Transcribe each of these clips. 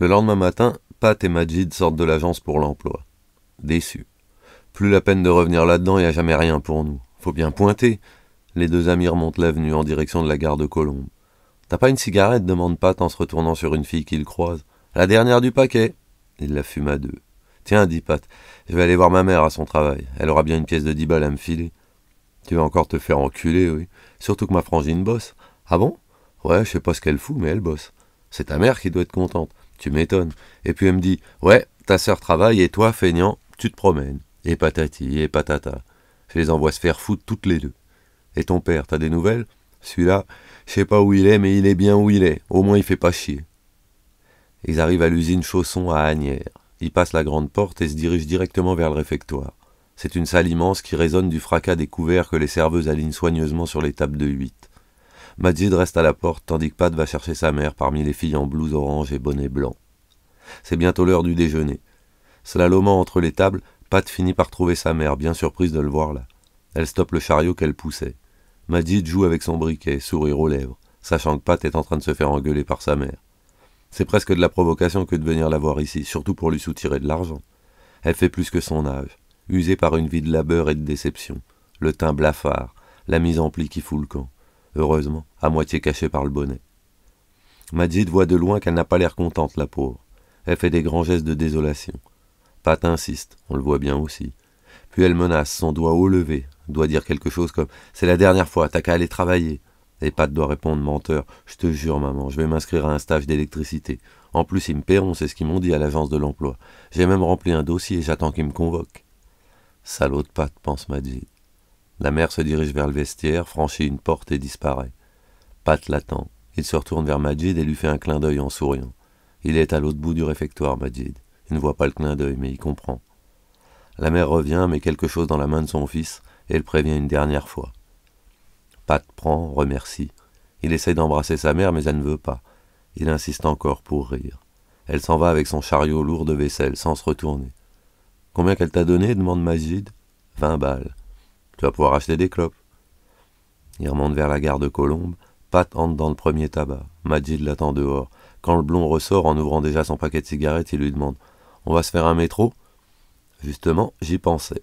Le lendemain matin, Pat et Majid sortent de l'agence pour l'emploi. Déçus. Plus la peine de revenir là-dedans, il n'y a jamais rien pour nous. Faut bien pointer. Les deux amis remontent l'avenue en direction de la gare de Colombes. T'as pas une cigarette demande Pat en se retournant sur une fille qu'il croise. La dernière du paquet. Il la fume à deux. Tiens, dit Pat, je vais aller voir ma mère à son travail. Elle aura bien une pièce de dix balles à me filer. Tu vas encore te faire enculer, oui. Surtout que ma frangine bosse. Ah bon Ouais, je sais pas ce qu'elle fout, mais elle bosse. C'est ta mère qui doit être contente. Tu m'étonnes. Et puis elle me dit Ouais, ta sœur travaille et toi, feignant, tu te promènes. Et patati et patata. Je les envoie se faire foutre toutes les deux. Et ton père, t'as des nouvelles Celui-là, je sais pas où il est, mais il est bien où il est. Au moins, il fait pas chier. Ils arrivent à l'usine Chausson à Agnières. Ils passent la grande porte et se dirigent directement vers le réfectoire. C'est une salle immense qui résonne du fracas des couverts que les serveuses alignent soigneusement sur les tables de huit. Majid reste à la porte tandis que Pat va chercher sa mère parmi les filles en blouse orange et bonnet blanc. C'est bientôt l'heure du déjeuner. Slalomant entre les tables, Pat finit par trouver sa mère, bien surprise de le voir là. Elle stoppe le chariot qu'elle poussait. Majid joue avec son briquet, sourire aux lèvres, sachant que Pat est en train de se faire engueuler par sa mère. C'est presque de la provocation que de venir la voir ici, surtout pour lui soutirer de l'argent. Elle fait plus que son âge, usée par une vie de labeur et de déception, le teint blafard, la mise en pli qui fout le camp heureusement, à moitié cachée par le bonnet. Madjid voit de loin qu'elle n'a pas l'air contente, la pauvre. Elle fait des grands gestes de désolation. Pat insiste, on le voit bien aussi. Puis elle menace, son doigt haut levé, doit dire quelque chose comme C'est la dernière fois, t'as qu'à aller travailler. Et Pat doit répondre menteur Je te jure, maman, je vais m'inscrire à un stage d'électricité. En plus, ils me paieront, c'est ce qu'ils m'ont dit à l'agence de l'emploi. J'ai même rempli un dossier, j'attends qu'ils me convoquent. Salaud de Pat, pense Majid. La mère se dirige vers le vestiaire, franchit une porte et disparaît. Pat l'attend. Il se retourne vers Majid et lui fait un clin d'œil en souriant. Il est à l'autre bout du réfectoire, Majid. Il ne voit pas le clin d'œil, mais il comprend. La mère revient, met quelque chose dans la main de son fils et elle prévient une dernière fois. Pat prend, remercie. Il essaie d'embrasser sa mère, mais elle ne veut pas. Il insiste encore pour rire. Elle s'en va avec son chariot lourd de vaisselle, sans se retourner. Combien qu'elle t'a donné demande Majid. Vingt balles. Tu vas pouvoir acheter des clopes. Il remonte vers la gare de Colombe. Pat entre dans le premier tabac. Majid l'attend dehors. Quand le blond ressort en ouvrant déjà son paquet de cigarettes, il lui demande On va se faire un métro Justement, j'y pensais.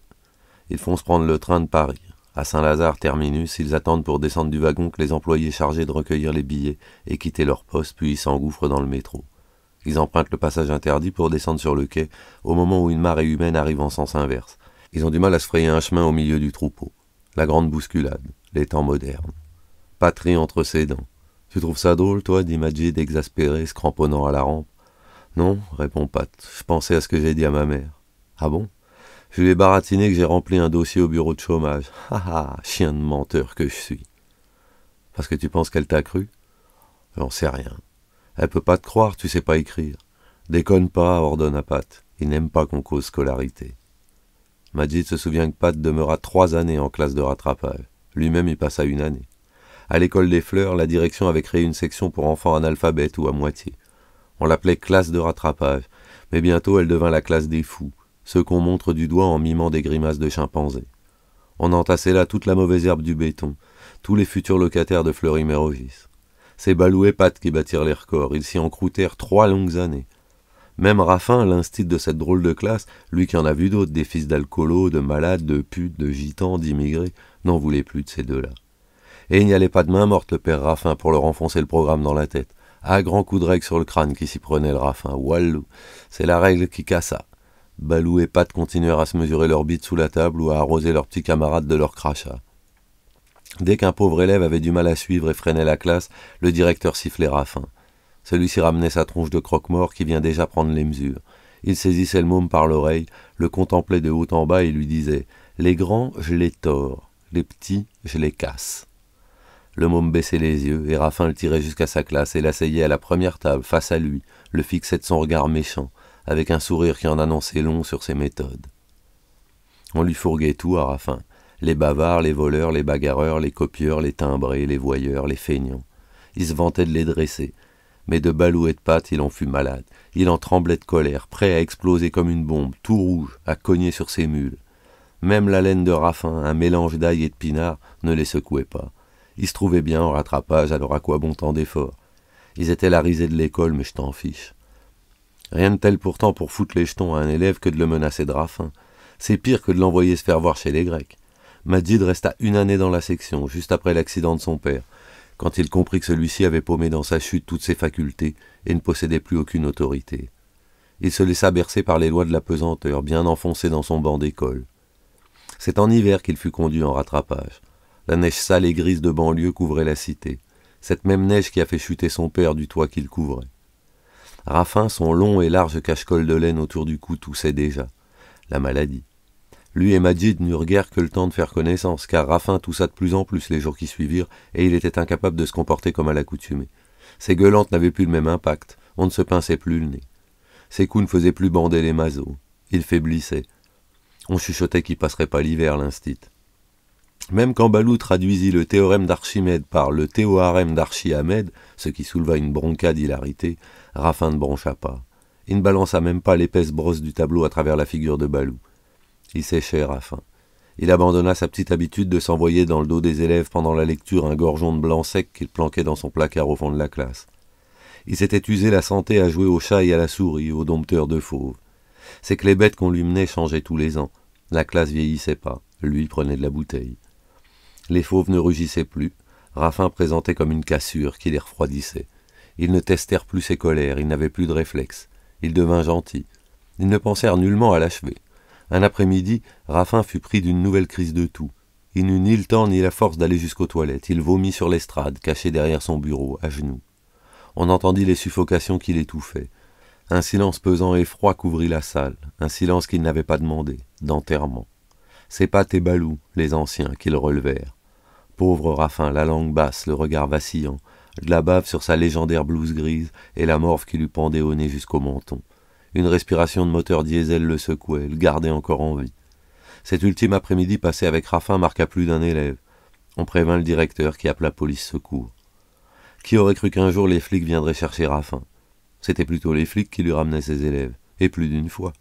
Ils font se prendre le train de Paris. À Saint-Lazare, terminus, ils attendent pour descendre du wagon que les employés chargés de recueillir les billets et quitté leur poste, puis ils s'engouffrent dans le métro. Ils empruntent le passage interdit pour descendre sur le quai, au moment où une marée humaine arrive en sens inverse. Ils ont du mal à se frayer un chemin au milieu du troupeau. La grande bousculade, les temps modernes. Patrie entre ses dents. Tu trouves ça drôle, toi dit Majid, exaspéré, se cramponnant à la rampe. Non, répond Pat, je pensais à ce que j'ai dit à ma mère. Ah bon Je lui ai baratiné que j'ai rempli un dossier au bureau de chômage. Ah ah, chien de menteur que je suis. Parce que tu penses qu'elle t'a cru J'en sais rien. Elle peut pas te croire, tu sais pas écrire. Déconne pas, ordonne à Pat. Il n'aime pas qu'on cause scolarité. Majid se souvient que Pat demeura trois années en classe de rattrapage. Lui-même y passa une année. À l'école des fleurs, la direction avait créé une section pour enfants analphabètes ou à moitié. On l'appelait classe de rattrapage, mais bientôt elle devint la classe des fous, ceux qu'on montre du doigt en mimant des grimaces de chimpanzés. On entassait là toute la mauvaise herbe du béton, tous les futurs locataires de Fleury-Mérogis. C'est Balou et Pat qui battirent les records, ils s'y encroutèrent trois longues années. Même Raffin l'instit de cette drôle de classe, lui qui en a vu d'autres, des fils d'alcoolos, de malades, de putes, de gitans, d'immigrés, n'en voulait plus de ces deux-là. Et il n'y allait pas de main morte le père Raffin pour leur enfoncer le programme dans la tête. À grands coups de règle sur le crâne qui s'y prenait le Raffin, wallou, c'est la règle qui cassa. Balou et Pat continuèrent à se mesurer leurs bites sous la table ou à arroser leurs petits camarades de leur crachat. Dès qu'un pauvre élève avait du mal à suivre et freinait la classe, le directeur sifflait Raffin. Celui-ci ramenait sa tronche de croque-mort qui vient déjà prendre les mesures. Il saisissait le môme par l'oreille, le contemplait de haut en bas et lui disait Les grands, je les tords, les petits, je les casse. Le môme baissait les yeux, et Raffin le tirait jusqu'à sa classe et l'asseyait à la première table, face à lui, le fixait de son regard méchant, avec un sourire qui en annonçait long sur ses méthodes. On lui fourguait tout à Raffin les bavards, les voleurs, les bagarreurs, les copieurs, les timbrés, les voyeurs, les feignants. Il se vantait de les dresser, mais de balou et de pâte il en fut malade. Il en tremblait de colère, prêt à exploser comme une bombe, tout rouge, à cogner sur ses mules. Même la laine de raffin, un mélange d'ail et de pinard, ne les secouait pas. Ils se trouvaient bien en rattrapage, alors à quoi bon tant d'efforts Ils étaient la risée de l'école, mais je t'en fiche. Rien de tel pourtant pour foutre les jetons à un élève que de le menacer de raffin. C'est pire que de l'envoyer se faire voir chez les Grecs. Madid resta une année dans la section, juste après l'accident de son père, quand il comprit que celui-ci avait paumé dans sa chute toutes ses facultés et ne possédait plus aucune autorité. Il se laissa bercer par les lois de la pesanteur, bien enfoncé dans son banc d'école. C'est en hiver qu'il fut conduit en rattrapage. La neige sale et grise de banlieue couvrait la cité, cette même neige qui a fait chuter son père du toit qu'il couvrait. Raffin, son long et large cache-col de laine autour du cou toussait déjà. La maladie. Lui et Majid n'eurent guère que le temps de faire connaissance, car Raffin toussa de plus en plus les jours qui suivirent, et il était incapable de se comporter comme à l'accoutumée. Ses gueulantes n'avaient plus le même impact, on ne se pinçait plus le nez. Ses coups ne faisaient plus bander les masos, il faiblissait. On chuchotait qu'il passerait pas l'hiver, l'instit. Même quand Balou traduisit le théorème d'Archimède par le théorème d'Archiamède, ce qui souleva une bronca d'hilarité, Raffin ne broncha pas. Il ne balança même pas l'épaisse brosse du tableau à travers la figure de Balou. Il séchait, Raffin. Il abandonna sa petite habitude de s'envoyer dans le dos des élèves pendant la lecture un gorgeon de blanc sec qu'il planquait dans son placard au fond de la classe. Il s'était usé la santé à jouer au chat et à la souris, au dompteur de fauves. C'est que les bêtes qu'on lui menait changeaient tous les ans. La classe vieillissait pas, lui prenait de la bouteille. Les fauves ne rugissaient plus, Raffin présentait comme une cassure qui les refroidissait. Ils ne testèrent plus ses colères, ils n'avaient plus de réflexes. Il devint gentil. Ils ne pensèrent nullement à l'achever. Un après-midi, Raffin fut pris d'une nouvelle crise de toux. Il n'eut ni le temps ni la force d'aller jusqu'aux toilettes. Il vomit sur l'estrade, caché derrière son bureau, à genoux. On entendit les suffocations qui l'étouffaient. Un silence pesant et froid couvrit la salle, un silence qu'il n'avait pas demandé, d'enterrement. Ses pattes et Balou, les anciens, qu'ils relevèrent. Pauvre Raffin, la langue basse, le regard vacillant, de la bave sur sa légendaire blouse grise et la morve qui lui pendait au nez jusqu'au menton. Une respiration de moteur diesel le secouait, le gardait encore en vie. Cet ultime après-midi passé avec Raffin marqua plus d'un élève. On prévint le directeur qui appela police secours. Qui aurait cru qu'un jour les flics viendraient chercher Raffin C'était plutôt les flics qui lui ramenaient ses élèves, et plus d'une fois.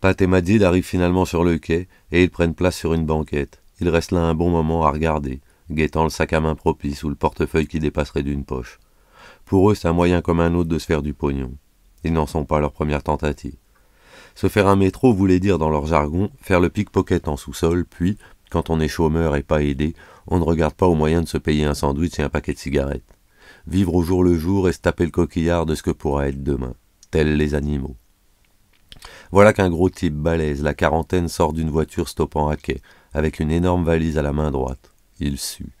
Pat et Madid arrivent finalement sur le quai et ils prennent place sur une banquette. Ils restent là un bon moment à regarder, guettant le sac à main propice ou le portefeuille qui dépasserait d'une poche. Pour eux, c'est un moyen comme un autre de se faire du pognon. Ils n'en sont pas leur première tentative. Se faire un métro voulait dire dans leur jargon faire le pickpocket en sous-sol, puis, quand on est chômeur et pas aidé, on ne regarde pas au moyen de se payer un sandwich et un paquet de cigarettes. Vivre au jour le jour et se taper le coquillard de ce que pourra être demain, tels les animaux. Voilà qu'un gros type balèze, la quarantaine, sort d'une voiture stoppant à quai, avec une énorme valise à la main droite. Il sue.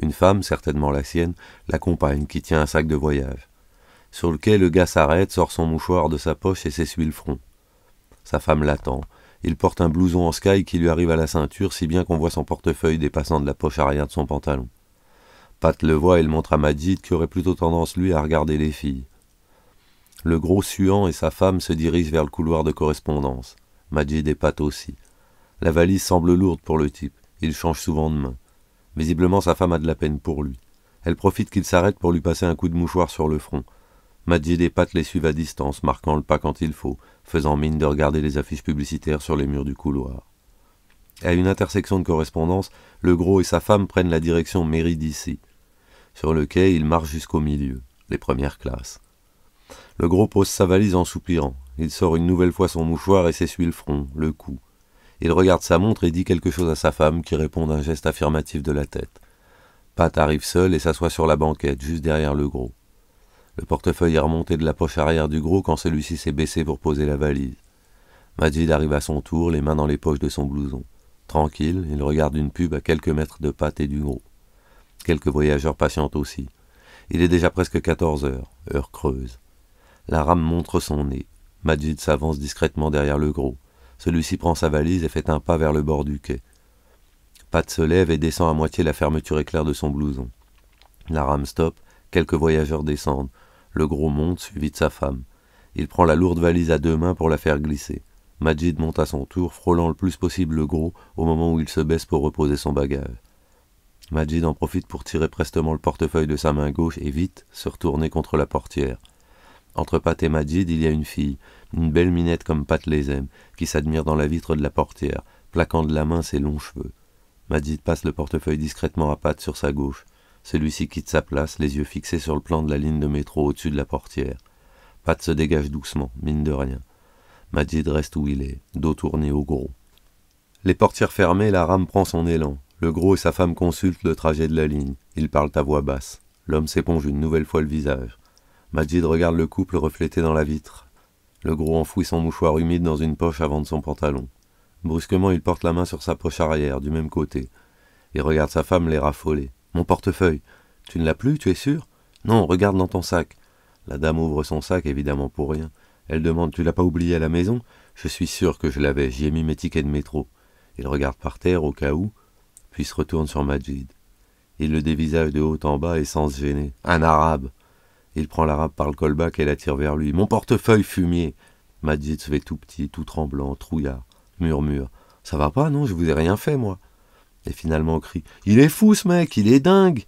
Une femme, certainement la sienne, l'accompagne, qui tient un sac de voyage sur le le gars s'arrête, sort son mouchoir de sa poche et s'essuie le front. Sa femme l'attend. Il porte un blouson en sky qui lui arrive à la ceinture, si bien qu'on voit son portefeuille dépassant de la poche arrière de son pantalon. Pat le voit et le montre à Majid, qui aurait plutôt tendance, lui, à regarder les filles. Le gros suant et sa femme se dirigent vers le couloir de correspondance. Majid et Pat aussi. La valise semble lourde pour le type. Il change souvent de main. Visiblement, sa femme a de la peine pour lui. Elle profite qu'il s'arrête pour lui passer un coup de mouchoir sur le front. Madjid et Pat les suivent à distance, marquant le pas quand il faut, faisant mine de regarder les affiches publicitaires sur les murs du couloir. À une intersection de correspondance, le gros et sa femme prennent la direction d'ici. Sur le quai, ils marchent jusqu'au milieu, les premières classes. Le gros pose sa valise en soupirant. Il sort une nouvelle fois son mouchoir et s'essuie le front, le cou. Il regarde sa montre et dit quelque chose à sa femme qui répond d'un geste affirmatif de la tête. Pat arrive seul et s'assoit sur la banquette, juste derrière le gros. Le portefeuille est remonté de la poche arrière du gros quand celui-ci s'est baissé pour poser la valise. Majid arrive à son tour, les mains dans les poches de son blouson. Tranquille, il regarde une pub à quelques mètres de Pat et du gros. Quelques voyageurs patientent aussi. Il est déjà presque 14 heures, heure creuse. La rame montre son nez. Majid s'avance discrètement derrière le gros. Celui-ci prend sa valise et fait un pas vers le bord du quai. Pat se lève et descend à moitié la fermeture éclair de son blouson. La rame stoppe, quelques voyageurs descendent. Le gros monte, suivi de sa femme. Il prend la lourde valise à deux mains pour la faire glisser. Majid monte à son tour, frôlant le plus possible le gros au moment où il se baisse pour reposer son bagage. Majid en profite pour tirer prestement le portefeuille de sa main gauche et vite se retourner contre la portière. Entre Pat et Majid, il y a une fille, une belle minette comme Pat les aime, qui s'admire dans la vitre de la portière, plaquant de la main ses longs cheveux. Majid passe le portefeuille discrètement à Pat sur sa gauche. Celui-ci quitte sa place, les yeux fixés sur le plan de la ligne de métro au-dessus de la portière. Pat se dégage doucement, mine de rien. Majid reste où il est, dos tourné au gros. Les portières fermées, la rame prend son élan. Le gros et sa femme consultent le trajet de la ligne. Ils parlent à voix basse. L'homme s'éponge une nouvelle fois le visage. Majid regarde le couple reflété dans la vitre. Le gros enfouit son mouchoir humide dans une poche avant de son pantalon. Brusquement, il porte la main sur sa poche arrière, du même côté, et regarde sa femme les raffoler. Mon portefeuille. Tu ne l'as plus, tu es sûr Non, regarde dans ton sac. La dame ouvre son sac, évidemment pour rien. Elle demande Tu l'as pas oublié à la maison Je suis sûr que je l'avais, j'y ai mis mes tickets de métro. Il regarde par terre au cas où, puis se retourne sur Majid. Il le dévisage de haut en bas et sans se gêner. Un arabe Il prend l'arabe par le colbac et l'attire vers lui. Mon portefeuille fumier Majid se fait tout petit, tout tremblant, trouillard, murmure. Ça va pas, non Je vous ai rien fait, moi. Et finalement, crie Il est fou ce mec, il est dingue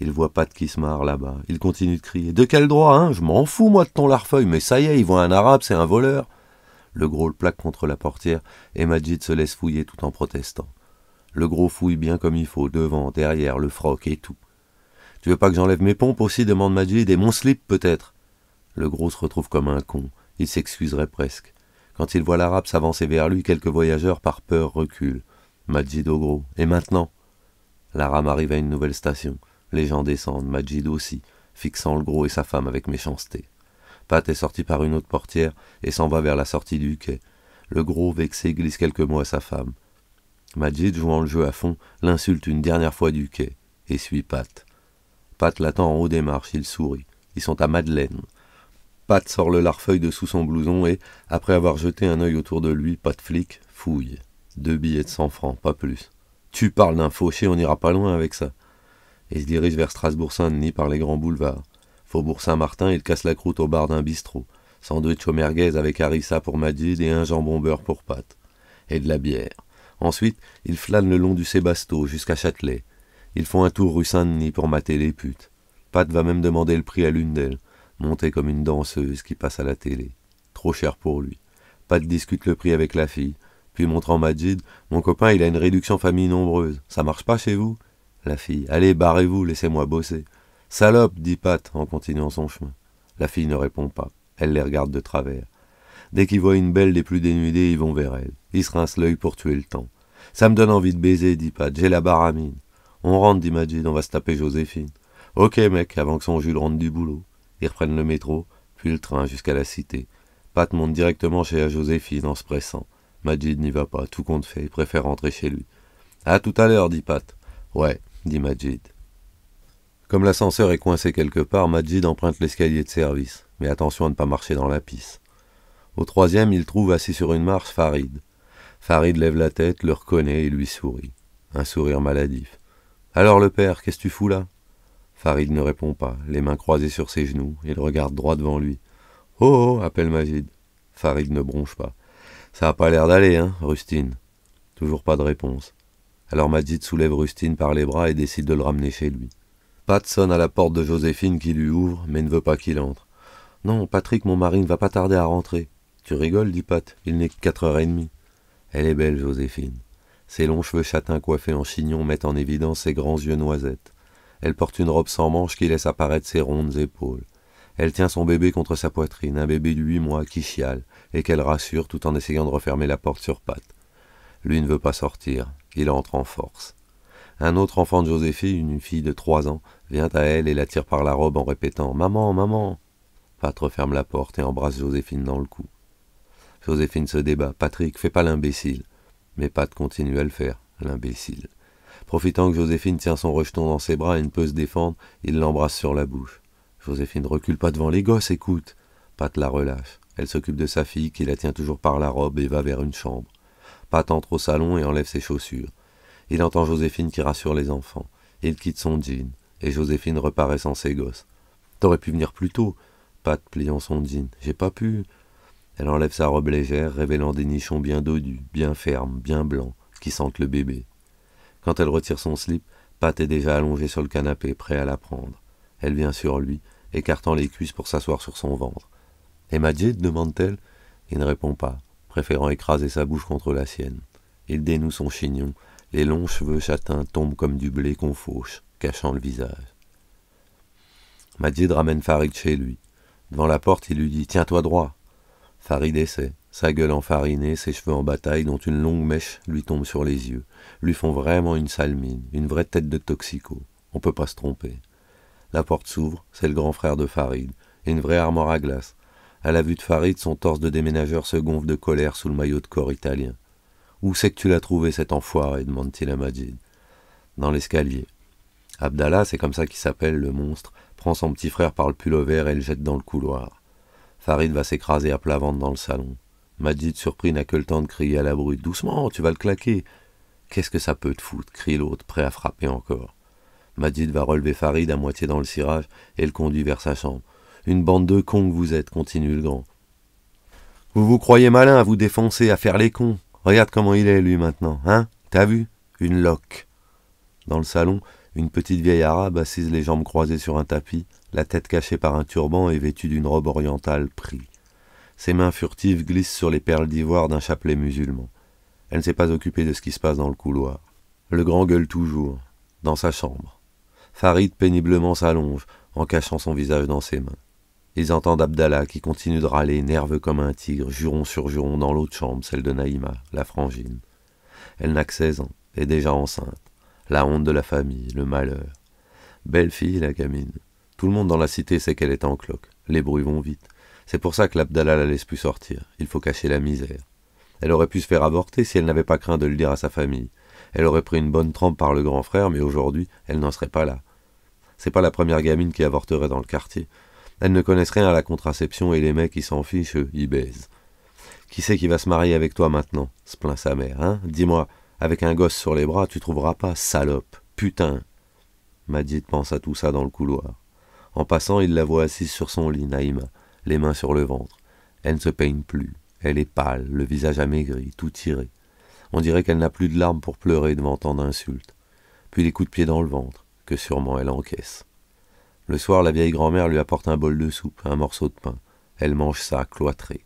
Il voit de qui se marre là-bas. Il continue de crier De quel droit, hein Je m'en fous, moi, de ton larfeuille, mais ça y est, il voit un arabe, c'est un voleur. Le gros le plaque contre la portière et Majid se laisse fouiller tout en protestant. Le gros fouille bien comme il faut, devant, derrière, le froc et tout. Tu veux pas que j'enlève mes pompes aussi demande Majid, et mon slip peut-être Le gros se retrouve comme un con. Il s'excuserait presque. Quand il voit l'arabe s'avancer vers lui, quelques voyageurs par peur reculent. Majid au gros. Et maintenant La rame arrive à une nouvelle station. Les gens descendent, Majid aussi, fixant le gros et sa femme avec méchanceté. Pat est sorti par une autre portière et s'en va vers la sortie du quai. Le gros, vexé, glisse quelques mots à sa femme. Majid, jouant le jeu à fond, l'insulte une dernière fois du quai et suit Pat. Pat l'attend en haut des marches, il sourit. Ils sont à Madeleine. Pat sort le larfeuille de sous son blouson et, après avoir jeté un œil autour de lui, Pat flic, fouille. Deux billets de cent francs, pas plus. Tu parles d'un fauché, on n'ira pas loin avec ça. Il se dirige vers Strasbourg-Saint-Denis par les grands boulevards. Faubourg Saint-Martin, il casse la croûte au bar d'un bistrot. Sandwich au merguez avec harissa pour Majid et un jambon beurre pour Pat. Et de la bière. Ensuite, ils flânent le long du Sébasto jusqu'à Châtelet. Ils font un tour rue Saint-Denis pour mater les putes. Pat va même demander le prix à l'une d'elles, montée comme une danseuse qui passe à la télé. Trop cher pour lui. Pat discute le prix avec la fille puis montrant Majid Mon copain, il a une réduction famille nombreuse. Ça marche pas chez vous La fille Allez, barrez-vous, laissez-moi bosser. Salope dit Pat en continuant son chemin. La fille ne répond pas. Elle les regarde de travers. Dès qu'ils voient une belle des plus dénudées, ils vont vers elle. Ils se rincent l'œil pour tuer le temps. Ça me donne envie de baiser, dit Pat. J'ai la baramine. On rentre, dit Majid, on va se taper Joséphine. Ok, mec, avant que son Jules rentre du boulot. Ils reprennent le métro, puis le train jusqu'à la cité. Pat monte directement chez Joséphine en se pressant. Majid n'y va pas, tout compte fait, il préfère rentrer chez lui. A tout à l'heure, dit Pat. Ouais, dit Majid. Comme l'ascenseur est coincé quelque part, Majid emprunte l'escalier de service, mais attention à ne pas marcher dans la pisse. Au troisième, il trouve assis sur une marche Farid. Farid lève la tête, le reconnaît et lui sourit. Un sourire maladif. Alors le père, qu'est-ce que tu fous là Farid ne répond pas, les mains croisées sur ses genoux, il regarde droit devant lui. Oh, oh appelle Majid. Farid ne bronche pas. Ça a pas l'air d'aller, hein, Rustine Toujours pas de réponse. Alors Madjid soulève Rustine par les bras et décide de le ramener chez lui. Pat sonne à la porte de Joséphine qui lui ouvre, mais ne veut pas qu'il entre. Non, Patrick, mon mari ne va pas tarder à rentrer. Tu rigoles, dit Pat, il n'est que quatre heures et demie. Elle est belle, Joséphine. Ses longs cheveux châtains coiffés en chignon mettent en évidence ses grands yeux noisettes. Elle porte une robe sans manches qui laisse apparaître ses rondes épaules. Elle tient son bébé contre sa poitrine, un bébé de huit mois qui chiale, et qu'elle rassure tout en essayant de refermer la porte sur Pat. Lui ne veut pas sortir, il entre en force. Un autre enfant de Joséphine, une fille de trois ans, vient à elle et la tire par la robe en répétant Maman, maman Pat referme la porte et embrasse Joséphine dans le cou. Joséphine se débat Patrick, fais pas l'imbécile. Mais Pat continue à le faire, l'imbécile. Profitant que Joséphine tient son rejeton dans ses bras et ne peut se défendre, il l'embrasse sur la bouche. Joséphine recule pas devant les gosses, écoute. Pat la relâche. Elle s'occupe de sa fille qui la tient toujours par la robe et va vers une chambre. Pat entre au salon et enlève ses chaussures. Il entend Joséphine qui rassure les enfants. Il quitte son jean et Joséphine reparaît sans ses gosses. T'aurais pu venir plus tôt. Pat pliant son jean. J'ai pas pu. Elle enlève sa robe légère, révélant des nichons bien dodus, bien fermes, bien blancs, qui sentent le bébé. Quand elle retire son slip, Pat est déjà allongé sur le canapé, prêt à la prendre. Elle vient sur lui, écartant les cuisses pour s'asseoir sur son ventre. Et Majid demande-t-elle. Il ne répond pas, préférant écraser sa bouche contre la sienne. Il dénoue son chignon. Les longs cheveux châtains tombent comme du blé qu'on fauche, cachant le visage. Majid ramène Farid chez lui. Devant la porte, il lui dit Tiens-toi droit. Farid essaie, sa gueule enfarinée, ses cheveux en bataille, dont une longue mèche lui tombe sur les yeux, lui font vraiment une sale mine, une vraie tête de toxico. On peut pas se tromper. La porte s'ouvre, c'est le grand frère de Farid, une vraie armoire à glace. À la vue de Farid, son torse de déménageur se gonfle de colère sous le maillot de corps italien. Où c'est que tu l'as trouvé cet enfoiré demande-t-il à Majid. Dans l'escalier. Abdallah, c'est comme ça qu'il s'appelle, le monstre, prend son petit frère par le pullover et le jette dans le couloir. Farid va s'écraser à plat ventre dans le salon. Madid, surpris, n'a que le temps de crier à la brute Doucement, tu vas le claquer Qu'est-ce que ça peut te foutre crie l'autre, prêt à frapper encore. Madid va relever Farid à moitié dans le cirage et le conduit vers sa chambre. Une bande de cons que vous êtes, continue le grand. Vous vous croyez malin à vous défoncer, à faire les cons. Regarde comment il est, lui, maintenant, hein T'as vu Une loque. Dans le salon, une petite vieille arabe assise les jambes croisées sur un tapis, la tête cachée par un turban et vêtue d'une robe orientale pris. Ses mains furtives glissent sur les perles d'ivoire d'un chapelet musulman. Elle ne s'est pas occupée de ce qui se passe dans le couloir. Le grand gueule toujours, dans sa chambre. Farid péniblement s'allonge en cachant son visage dans ses mains. Ils entendent Abdallah qui continue de râler, nerveux comme un tigre, juron sur juron dans l'autre chambre, celle de Naïma, la frangine. Elle n'a que 16 ans, est déjà enceinte. La honte de la famille, le malheur. Belle fille, la gamine. Tout le monde dans la cité sait qu'elle est en cloque. Les bruits vont vite. C'est pour ça que l'Abdallah la laisse plus sortir. Il faut cacher la misère. Elle aurait pu se faire avorter si elle n'avait pas craint de le dire à sa famille. Elle aurait pris une bonne trempe par le grand frère, mais aujourd'hui, elle n'en serait pas là. C'est pas la première gamine qui avorterait dans le quartier. Elle ne connaissent rien à la contraception et les mecs, ils s'en fichent, eux, ils baisent. Qui c'est qui va se marier avec toi maintenant se plaint sa mère, hein Dis-moi, avec un gosse sur les bras, tu trouveras pas, salope, putain Madit pense à tout ça dans le couloir. En passant, il la voit assise sur son lit, Naïma, les mains sur le ventre. Elle ne se peigne plus, elle est pâle, le visage amaigri, tout tiré. On dirait qu'elle n'a plus de larmes pour pleurer devant tant d'insultes. Puis les coups de pied dans le ventre, que sûrement elle encaisse. Le soir, la vieille grand-mère lui apporte un bol de soupe, un morceau de pain. Elle mange ça, cloîtrée.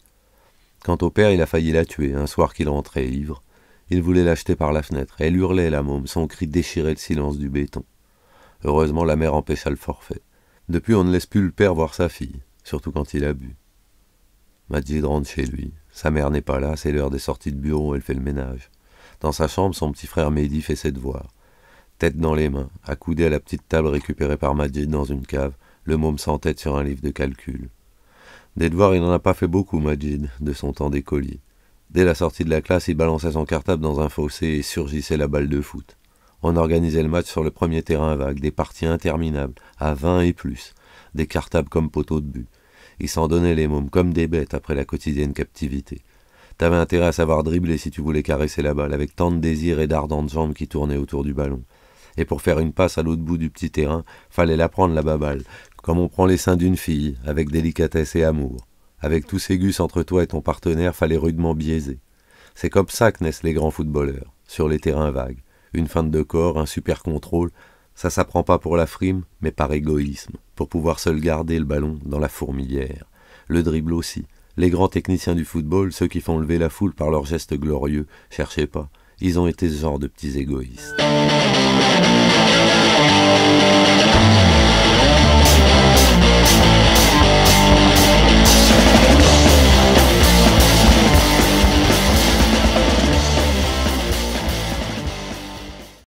Quant au père, il a failli la tuer, un soir qu'il rentrait ivre. Il voulait l'acheter par la fenêtre. Elle hurlait, la môme, son cri déchirait le silence du béton. Heureusement, la mère empêcha le forfait. Depuis, on ne laisse plus le père voir sa fille, surtout quand il a bu. Mathilde rentre chez lui. Sa mère n'est pas là, c'est l'heure des sorties de bureau, elle fait le ménage. Dans sa chambre, son petit frère Mehdi fait ses devoirs. Tête dans les mains, accoudé à la petite table récupérée par Majid dans une cave, le môme tête sur un livre de calcul. Des devoirs, il n'en a pas fait beaucoup, Majid, de son temps d'écolier. Dès la sortie de la classe, il balançait son cartable dans un fossé et surgissait la balle de foot. On organisait le match sur le premier terrain vague, des parties interminables, à vingt et plus, des cartables comme poteaux de but. Il s'en donnait les mômes comme des bêtes après la quotidienne captivité. T'avais intérêt à savoir dribbler si tu voulais caresser la balle, avec tant de désir et d'ardentes jambes qui tournaient autour du ballon. Et pour faire une passe à l'autre bout du petit terrain, fallait la prendre la baballe, comme on prend les seins d'une fille, avec délicatesse et amour. Avec tous ces entre toi et ton partenaire, fallait rudement biaiser. C'est comme ça que naissent les grands footballeurs, sur les terrains vagues. Une feinte de corps, un super contrôle, ça s'apprend pas pour la frime, mais par égoïsme, pour pouvoir seul garder le ballon dans la fourmilière. Le dribble aussi, les grands techniciens du football, ceux qui font lever la foule par leurs gestes glorieux, cherchez pas. Ils ont été ce genre de petits égoïstes.